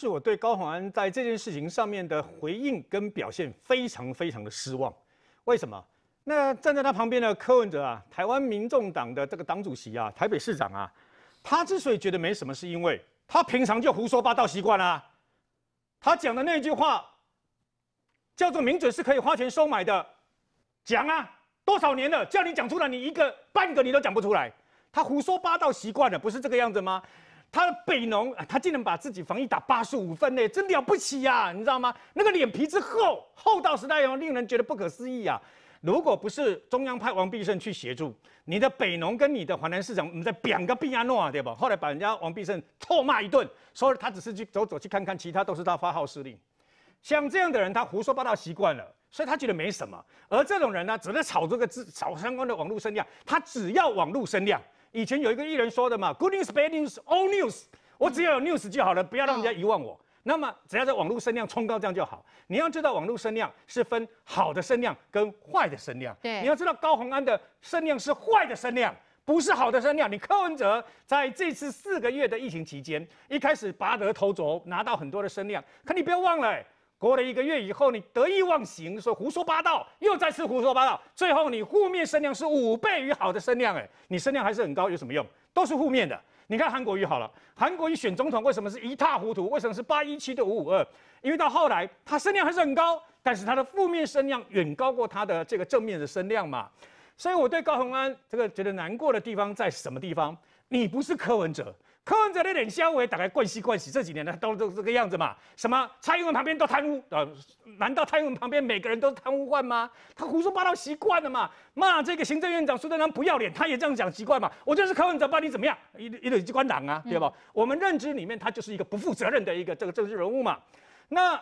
是我对高鸿安在这件事情上面的回应跟表现非常非常的失望。为什么？那站在他旁边的柯文哲啊，台湾民众党的这个党主席啊，台北市长啊，他之所以觉得没什么，是因为他平常就胡说八道习惯了。他讲的那句话叫做“名嘴是可以花钱收买的”，讲啊，多少年了，叫你讲出来，你一个半个你都讲不出来。他胡说八道习惯了，不是这个样子吗？他的北农他竟然把自己防疫打八十五分呢，真了不起呀！你知道吗？那个脸皮之厚，厚到实在让令人觉得不可思议啊！如果不是中央派王必胜去协助你的北农跟你的华南市场，你在扁个毕阿诺啊，对吧？后来把人家王必胜臭骂一顿，说他只是去走走去看看，其他都是他发号施令。像这样的人，他胡说八道习惯了，所以他觉得没什么。而这种人呢，只是炒这个字，炒相关的网络声量，他只要网络声量。以前有一个艺人说的嘛，Good news, bad news, all news。我只要有 news 就好了，不要让人家遗忘我。那么只要在网络声量冲高这样就好。你要知道网络声量是分好的声量跟坏的声量。对，你要知道高鸿安的声量是坏的声量，不是好的声量。你柯文哲在这次四个月的疫情期间，一开始拔得头筹，拿到很多的声量，可你不要忘了。过了一个月以后，你得意忘形，说胡说八道，又再次胡说八道。最后你负面声量是五倍于好的声量，哎，你声量还是很高，有什么用？都是负面的。你看韩国瑜好了，韩国瑜选总统为什么是一塌糊涂？为什么是八一七的五五二？因为到后来他声量还是很高，但是他的负面声量远高过他的这个正面的声量嘛。所以我对高鸿安这个觉得难过的地方在什么地方？你不是柯文哲。柯文哲的脸相，我也打开灌洗灌洗。这几年呢都都这个样子嘛。什么蔡英文旁边都贪污啊？难道蔡英文旁边每个人都贪污犯吗？他胡说八道习惯了嘛？骂这个行政院长苏贞昌不要脸，他也这样讲习惯嘛？我就是柯文哲，把你怎么样？一一堆机关党啊，对吧？我们认知里面，他就是一个不负责任的一个这个政治人物嘛。那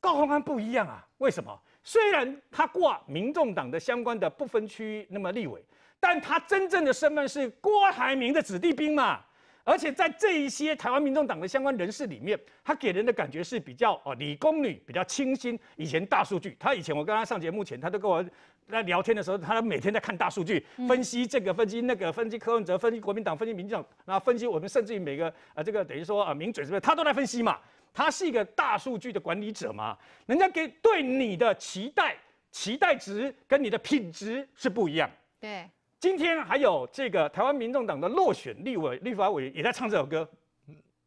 高鸿安不一样啊？为什么？虽然他挂民众党的相关的不分区，那么立委，但他真正的身份是郭台铭的子弟兵嘛。而且在这一些台湾民众党的相关人士里面，他给人的感觉是比较哦理工女，比较清新。以前大数据，他以前我跟他上节目前，他都跟我在聊天的时候，他每天在看大数据分析这个分析那个分析柯文哲分析国民党分析民众，然后分析我们甚至于每个呃这个等于说呃名嘴是不是？他都在分析嘛？他是一个大数据的管理者嘛？人家给对你的期待期待值跟你的品质是不一样。对。今天还有这个台湾民众党的落选立委、立法委员也在唱这首歌，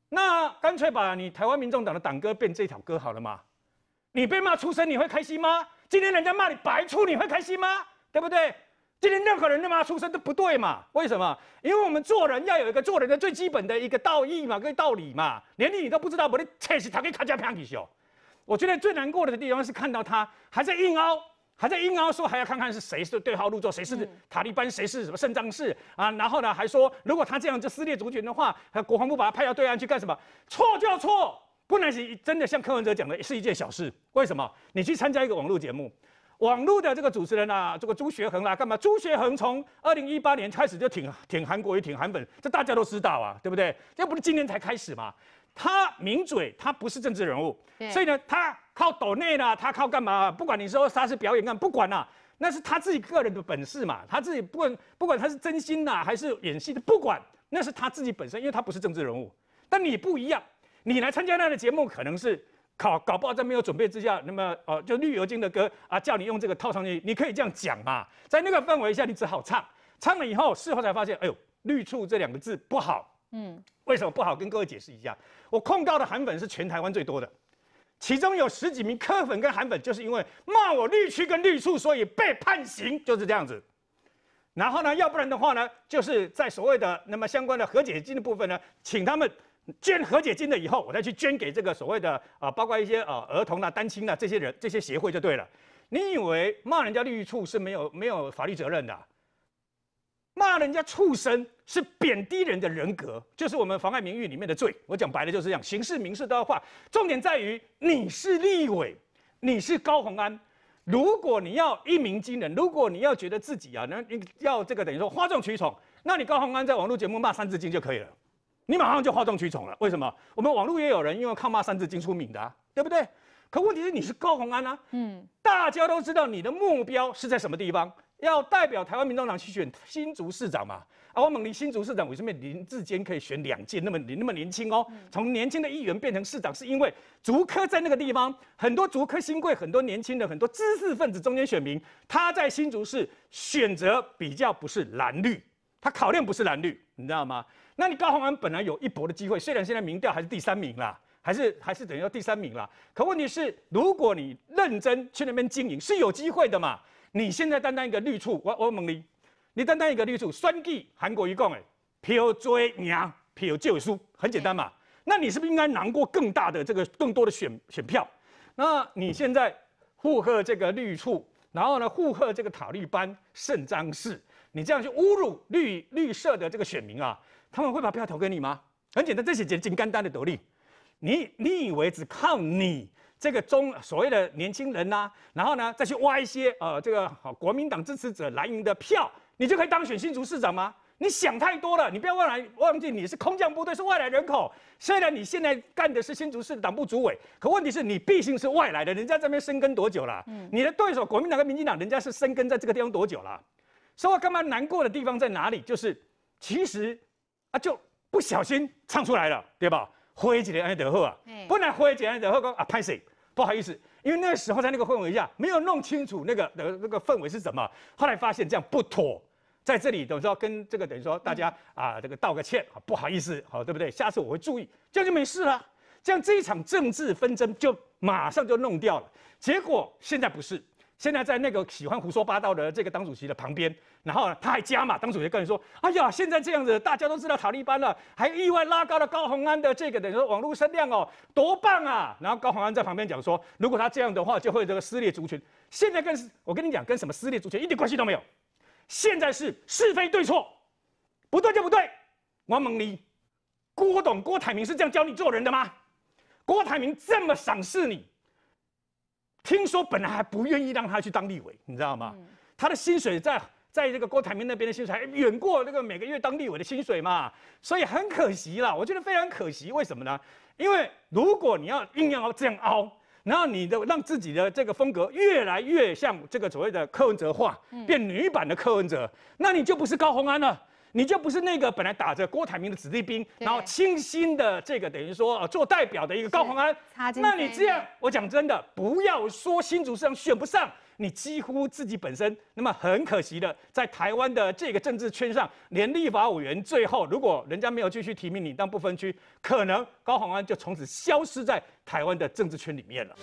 那干脆把你台湾民众党的党歌变这条歌好了嘛？你被骂出声，你会开心吗？今天人家骂你白痴，你会开心吗？对不对？今天任何人骂出声都不对嘛？为什么？因为我们做人要有一个做人的最基本的一个道义嘛、跟道理嘛。连你你都不知道，我的切是他给咔嚓啪几修。我觉得最难过的地方是看到他还在硬凹。还在硬凹说还要看看是谁是对号入座，谁是塔利班，谁是什么圣战士啊？然后呢，还说如果他这样就撕裂族群的话，国防部把他派到对岸去干什么？错就错，不能是真的像柯文哲讲的，是一件小事。为什么？你去参加一个网络节目，网络的这个主持人啊，这个朱学恒啊，干嘛？朱学恒从二零一八年开始就挺挺韩国也挺韩粉，这大家都知道啊，对不对？这不是今年才开始嘛。他名嘴，他不是政治人物，所以呢，他靠抖内啦，他靠干嘛？不管你说他是表演，干不管啦，那是他自己个人的本事嘛。他自己不管，不管他是真心的还是演戏的，不管，那是他自己本身，因为他不是政治人物。但你不一样，你来参加那的节目，可能是考搞不好在没有准备之下，那么呃，就绿油精的歌啊，叫你用这个套上去，你可以这样讲嘛，在那个氛围下，你只好唱，唱了以后，事后才发现，哎呦，绿醋这两个字不好。嗯，为什么不好跟各位解释一下？我控告的韩粉是全台湾最多的，其中有十几名柯粉跟韩粉，就是因为骂我绿区跟绿处，所以被判刑，就是这样子。然后呢，要不然的话呢，就是在所谓的那么相关的和解金的部分呢，请他们捐和解金的以后，我再去捐给这个所谓的啊，包括一些啊儿童呐、单亲呐这些人、这些协会就对了。你以为骂人家绿处是没有没有法律责任的？骂人家畜生是贬低人的人格，就是我们妨碍名誉里面的罪。我讲白了就是这样，刑事、民事都要判。重点在于你是立委，你是高鸿安，如果你要一鸣惊人，如果你要觉得自己啊，那要这个等于说哗众取宠，那你高鸿安在网络节目骂三字经就可以了，你马上就哗众取宠了。为什么？我们网络也有人因为靠骂三字经出名的，对不对？可问题是你是高鸿安啊，嗯，大家都知道你的目标是在什么地方。要代表台湾民众党去选新竹市长嘛？啊，我猛力新竹市长为什么林志坚可以选两届？那么你那么年轻哦，从年轻的议员变成市长，是因为竹科在那个地方，很多竹科新贵，很多年轻的，很多知识分子中间选民，他在新竹市选择比较不是蓝绿，他考量不是蓝绿，你知道吗？那你高鸿安本来有一搏的机会，虽然现在民调还是第三名啦，还是还是等于说第三名啦。可问题是，如果你认真去那边经营，是有机会的嘛？你现在单单一个绿处，我我问你，你单单一个绿处，算计韩国一共哎，票追赢票追输，很简单嘛？那你是不是应该拿过更大的这个更多的选选票？那你现在附和这个绿处，然后呢附和这个塔利班圣张氏，你这样去侮辱绿绿色的这个选民啊，他们会把票投给你吗？很简单，这些简简单单的得力，你你以为只靠你？这个中所谓的年轻人呐，然后呢再去挖一些呃这个国民党支持者蓝营的票，你就可以当选新竹市长吗？你想太多了，你不要忘来忘记你是空降部队，是外来人口。虽然你现在干的是新竹市党部主委，可问题是你毕竟是外来的人家这边生根多久了？嗯，你的对手国民党跟民进党人家是生根在这个地方多久了？所以，我干嘛难过的地方在哪里？就是其实啊就不小心唱出来了，对吧？挥起来安德赫啊，不能挥起安德赫讲啊拍谁？不好意思，因为那时候在那个氛围下没有弄清楚那个那个那个氛围是什么，后来发现这样不妥，在这里等于说跟这个等于说大家啊这个道个歉啊，不好意思，好对不对？下次我会注意，这样就没事了，这样这一场政治纷争就马上就弄掉了。结果现在不是。现在在那个喜欢胡说八道的这个党主席的旁边，然后他还加嘛？党主席跟人说：“哎呀，现在这样子，大家都知道塔利班了，还意外拉高了高宏安的这个等于说网络声量哦，多棒啊！”然后高宏安在旁边讲说：“如果他这样的话，就会这个撕裂族群。现在跟我跟你讲，跟什么撕裂族群一点关系都没有。现在是是非对错，不对就不对。”王蒙尼，郭董郭台铭是这样教你做人的吗？郭台铭这么赏识你。听说本来还不愿意让他去当立委，你知道吗？他的薪水在在这个郭台铭那边的薪水还远过那个每个月当立委的薪水嘛，所以很可惜啦，我觉得非常可惜。为什么呢？因为如果你要硬要这样凹，然后你的让自己的这个风格越来越像这个所谓的柯文哲化，变女版的柯文哲，那你就不是高红安了。你就不是那个本来打着郭台铭的子弟兵，然后清新的这个等于说呃做代表的一个高鸿安，那你这样我讲真的，不要说新竹市长选不上，你几乎自己本身那么很可惜的，在台湾的这个政治圈上，连立法委员最后如果人家没有继续提名你当不分区，可能高鸿安就从此消失在台湾的政治圈里面了。